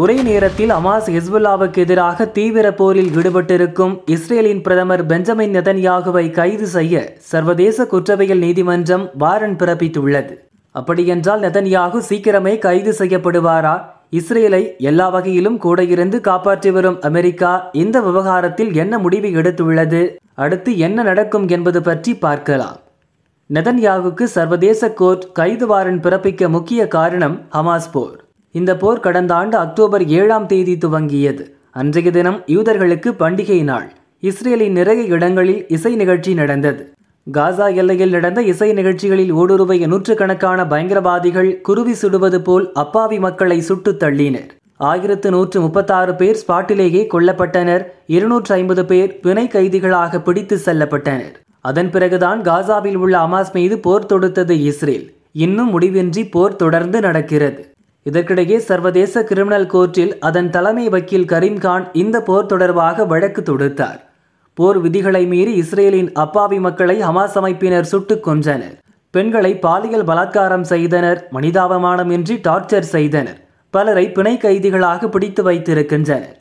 ஒரே நேரத்தில் அமாஸ் ஹெஸ்புல்லாவுக்கு எதிராக தீவிர போரில் ஈடுபட்டிருக்கும் இஸ்ரேலின் பிரதமர் பெஞ்சமின் நெதன்யாகுவை கைது செய்ய சர்வதேச குற்றவியல் நீதிமன்றம் வாரன் பிறப்பித்துள்ளது அப்படியென்றால் நெதன்யாகு சீக்கிரமே கைது செய்யப்படுவாரா இஸ்ரேலை எல்லா வகையிலும் கூட இருந்து காப்பாற்றி வரும் அமெரிக்கா இந்த விவகாரத்தில் என்ன முடிவு எடுத்துள்ளது அடுத்து என்ன நடக்கும் என்பது பற்றி பார்க்கலாம் நெதன்யாகுக்கு சர்வதேச கோர்ட் கைது வாரன் பிறப்பிக்க முக்கிய காரணம் ஹமாஸ் போர் இந்த போர் கடந்த ஆண்டு அக்டோபர் ஏழாம் தேதி துவங்கியது அன்றைய தினம் யூதர்களுக்கு பண்டிகை நாள் இஸ்ரேலின் நிறைய இடங்களில் இசை நிகழ்ச்சி நடந்தது காசா எல்லையில் நடந்த இசை நிகழ்ச்சிகளில் ஊடுருவிய நூற்றுக்கணக்கான பயங்கரவாதிகள் குருவி சுடுவது போல் அப்பாவி மக்களை சுட்டு தள்ளினர் ஆயிரத்து நூற்று முப்பத்தாறு பேர் ஸ்பாட்டிலேயே கொல்லப்பட்டனர் இருநூற்று ஐம்பது பேர் பிணை கைதிகளாக பிடித்து செல்லப்பட்டனர் அதன் பிறகுதான் காசாவில் உள்ள அமாஸ் மீது போர் தொடுத்தது இஸ்ரேல் இன்னும் முடிவின்றி போர் தொடர்ந்து நடக்கிறது இதற்கிடையே சர்வதேச கிரிமினல் கோர்ட்டில் அதன் தலைமை வக்கீல் கரீம்கான் இந்த போர் தொடர்பாக வழக்கு தொடுத்தார் போர் விதிகளை மீறி இஸ்ரேலின் அப்பாவி மக்களை ஹமாஸ் அமைப்பினர் சுட்டுக் கொன்றனர் பெண்களை பாலியல் பலாத்காரம் செய்தனர் மனிதாபமானமின்றி டார்ச்சர் செய்தனர் பலரை பிணை கைதிகளாக பிடித்து வைத்திருக்கின்றனர்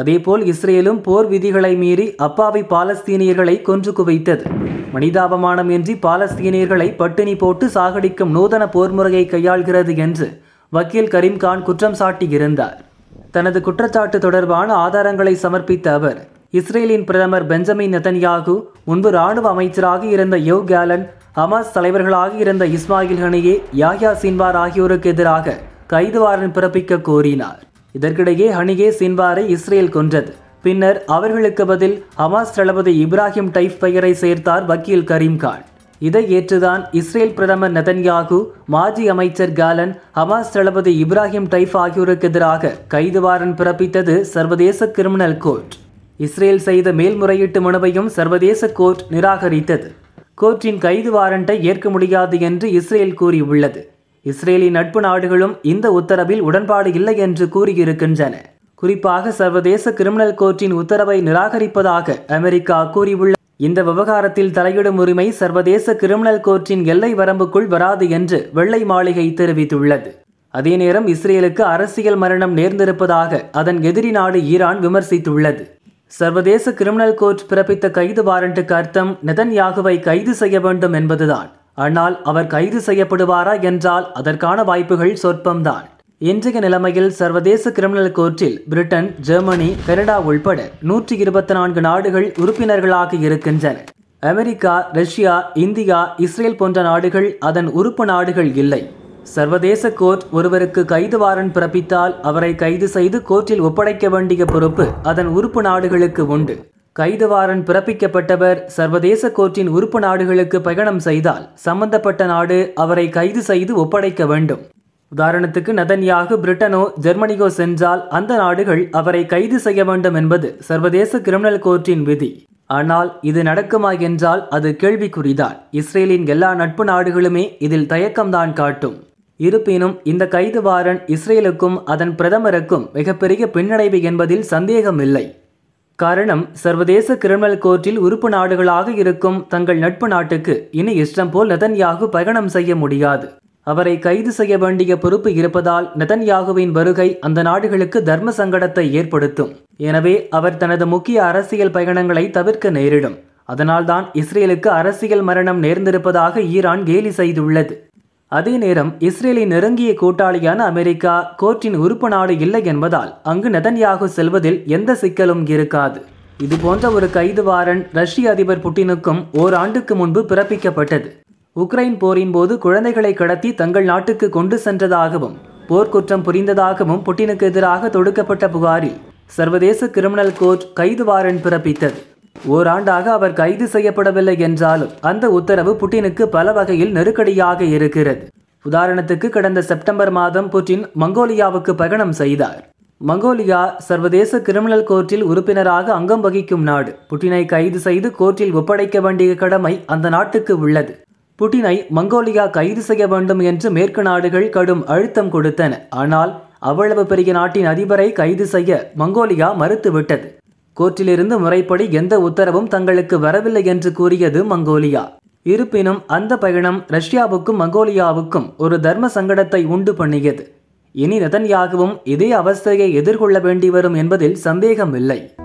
அதேபோல் இஸ்ரேலும் போர் விதிகளை மீறி அப்பாவி பாலஸ்தீனியர்களை கொன்று குவைத்தது மனிதாபமானமின்றி பாலஸ்தீனியர்களை பட்டினி போட்டு சாகடிக்கும் நூதன போர் முறையை கையாள்கிறது என்று வக்கீல் கரீம்கான் குற்றம் சாட்டியிருந்தார் தனது குற்றச்சாட்டு தொடர்பான ஆதாரங்களை சமர்ப்பித்த அவர் இஸ்ரேலின் பிரதமர் பெஞ்சமின் நெதன்யாகு முன்பு ராணுவ அமைச்சராக இருந்த யோ கேலன் ஹமாஸ் தலைவர்களாக இருந்த இஸ்மாயில் ஹனியே யாஹியா சின்வார் ஆகியோருக்கு எதிராக கைது வாரன் பிறப்பிக்க கோரினார் இதற்கிடையே ஹனியே சின்வாரை இஸ்ரேல் கொன்றது பின்னர் அவர்களுக்கு பதில் ஹமாஸ் தளபதி இப்ராஹிம் டைஃப் பெயரை சேர்த்தார் வக்கீல் கரீம்கான் இதை ஏற்றுதான் இஸ்ரேல் பிரதமர் நதன்யாகு மாஜி அமைச்சர் காலன் ஹமாஸ் தளபதி இப்ராஹிம் டைஃப் ஆகியோருக்கு எதிராக கைது வாரன் பிறப்பித்தது சர்வதேச கிரிமினல் கோர்ட் இஸ்ரேல் செய்த மேல்முறையீட்டு மனுவையும் சர்வதேச கோர்ட் நிராகரித்தது கோர்ட்டின் கைது வாரண்டை ஏற்க முடியாது என்று இஸ்ரேல் கூறியுள்ளது இஸ்ரேலின் நட்பு நாடுகளும் இந்த உத்தரவில் உடன்பாடு இல்லை என்று கூறியிருக்கின்றன குறிப்பாக சர்வதேச கிரிமினல் கோர்ட்டின் உத்தரவை நிராகரிப்பதாக அமெரிக்கா கூறியுள்ளது இந்த விவகாரத்தில் தலையிடும் உரிமை சர்வதேச கிரிமினல் கோர்ட்டின் எல்லை வரம்புக்குள் வராது என்று வெள்ளை மாளிகை தெரிவித்துள்ளது அதே நேரம் இஸ்ரேலுக்கு அரசியல் மரணம் நேர்ந்திருப்பதாக அதன் எதிரி நாடு ஈரான் விமர்சித்துள்ளது சர்வதேச கிரிமினல் கோர்ட் பிறப்பித்த கைது வாரண்ட்டுக்கு அர்த்தம் நெதன்யாகுவை கைது செய்ய வேண்டும் என்பதுதான் ஆனால் அவர் கைது செய்யப்படுவாரா என்றால் அதற்கான வாய்ப்புகள் சொற்பம்தான் இன்றைய நிலைமையில் சர்வதேச கிரிமினல் கோர்ட்டில் பிரிட்டன் ஜெர்மனி கனடா உள்பட நூற்றி இருபத்தி நான்கு நாடுகள் உறுப்பினர்களாக இருக்கின்றன அமெரிக்கா ரஷ்யா இந்தியா இஸ்ரேல் போன்ற நாடுகள் அதன் உறுப்பு நாடுகள் இல்லை சர்வதேச கோர்ட் ஒருவருக்கு கைது வாரண்ட் பிறப்பித்தால் அவரை கைது செய்து கோர்ட்டில் ஒப்படைக்க வேண்டிய பொறுப்பு அதன் உறுப்பு நாடுகளுக்கு உண்டு கைது வாரண்ட் பிறப்பிக்கப்பட்டவர் சர்வதேச கோர்ட்டின் உறுப்பு நாடுகளுக்கு பயணம் செய்தால் சம்பந்தப்பட்ட நாடு அவரை கைது செய்து ஒப்படைக்க வேண்டும் உதாரணத்துக்கு நதன்யாகு பிரிட்டனோ ஜெர்மனிக்கோ சென்றால் அந்த நாடுகள் அவரை கைது செய்ய வேண்டும் என்பது சர்வதேச கிரிமினல் கோர்ட்டின் விதி ஆனால் இது நடக்குமா என்றால் அது கேள்விக்குறிதான் இஸ்ரேலின் எல்லா நட்பு நாடுகளுமே இதில் தயக்கம்தான் காட்டும் இருப்பினும் இந்த கைது வாரன் இஸ்ரேலுக்கும் அதன் பிரதமருக்கும் மிகப்பெரிய பின்னடைவு என்பதில் சந்தேகமில்லை காரணம் சர்வதேச கிரிமினல் கோர்ட்டில் உறுப்பு நாடுகளாக இருக்கும் தங்கள் நட்பு நாட்டுக்கு இனி இஷ்டம் போல் நதன்யாகு பயணம் செய்ய முடியாது அவரை கைது செய்ய வேண்டிய பொறுப்பு இருப்பதால் நெதன்யாகுவின் வருகை அந்த நாடுகளுக்கு தர்ம சங்கடத்தை ஏற்படுத்தும் எனவே அவர் தனது முக்கிய அரசியல் பயணங்களை தவிர்க்க நேரிடும் அதனால்தான் இஸ்ரேலுக்கு அரசியல் மரணம் நேர்ந்திருப்பதாக ஈரான் கேலி செய்துள்ளது அதே நேரம் இஸ்ரேலின் நெருங்கிய கூட்டாளியான அமெரிக்கா கோர்ட்டின் உறுப்பு நாடு இல்லை என்பதால் அங்கு நெதன்யாகு செல்வதில் எந்த சிக்கலும் இருக்காது இதுபோன்ற ஒரு கைது வாரன் ரஷ்ய அதிபர் புட்டினுக்கும் ஓராண்டுக்கு முன்பு பிறப்பிக்கப்பட்டது உக்ரைன் போரின் போது குழந்தைகளை கடத்தி தங்கள் நாட்டுக்கு கொண்டு சென்றதாகவும் போர்க்குற்றம் புரிந்ததாகவும் புட்டினுக்கு எதிராக தொடுக்கப்பட்ட புகாரில் சர்வதேச கிரிமினல் கோர்ட் கைது வாரண்ட் பிறப்பித்தது ஓராண்டாக அவர் கைது செய்யப்படவில்லை என்றாலும் அந்த உத்தரவு புட்டினுக்கு பல வகையில் நெருக்கடியாக இருக்கிறது உதாரணத்துக்கு கடந்த செப்டம்பர் மாதம் புட்டின் மங்கோலியாவுக்கு பயணம் செய்தார் மங்கோலியா சர்வதேச கிரிமினல் கோர்ட்டில் உறுப்பினராக அங்கம் வகிக்கும் நாடு புட்டினை கைது செய்து கோர்ட்டில் ஒப்படைக்க வேண்டிய கடமை அந்த நாட்டுக்கு உள்ளது புட்டினை மங்கோலியா கைது செய்ய வேண்டும் என்று மேற்கு நாடுகள் கடும் அழுத்தம் கொடுத்தன ஆனால் அவ்வளவு பெரிய நாட்டின் அதிபரை கைது செய்ய மங்கோலியா மறுத்துவிட்டது கோர்ட்டிலிருந்து முறைப்படி எந்த உத்தரவும் தங்களுக்கு வரவில்லை என்று கூறியது மங்கோலியா இருப்பினும் அந்த பயணம் ரஷ்யாவுக்கும் மங்கோலியாவுக்கும் ஒரு தர்ம சங்கடத்தை உண்டு பண்ணியது இனி நதன்யாகவும் இதே அவஸ்தையை எதிர்கொள்ள வேண்டி வரும் என்பதில் சந்தேகமில்லை இல்லை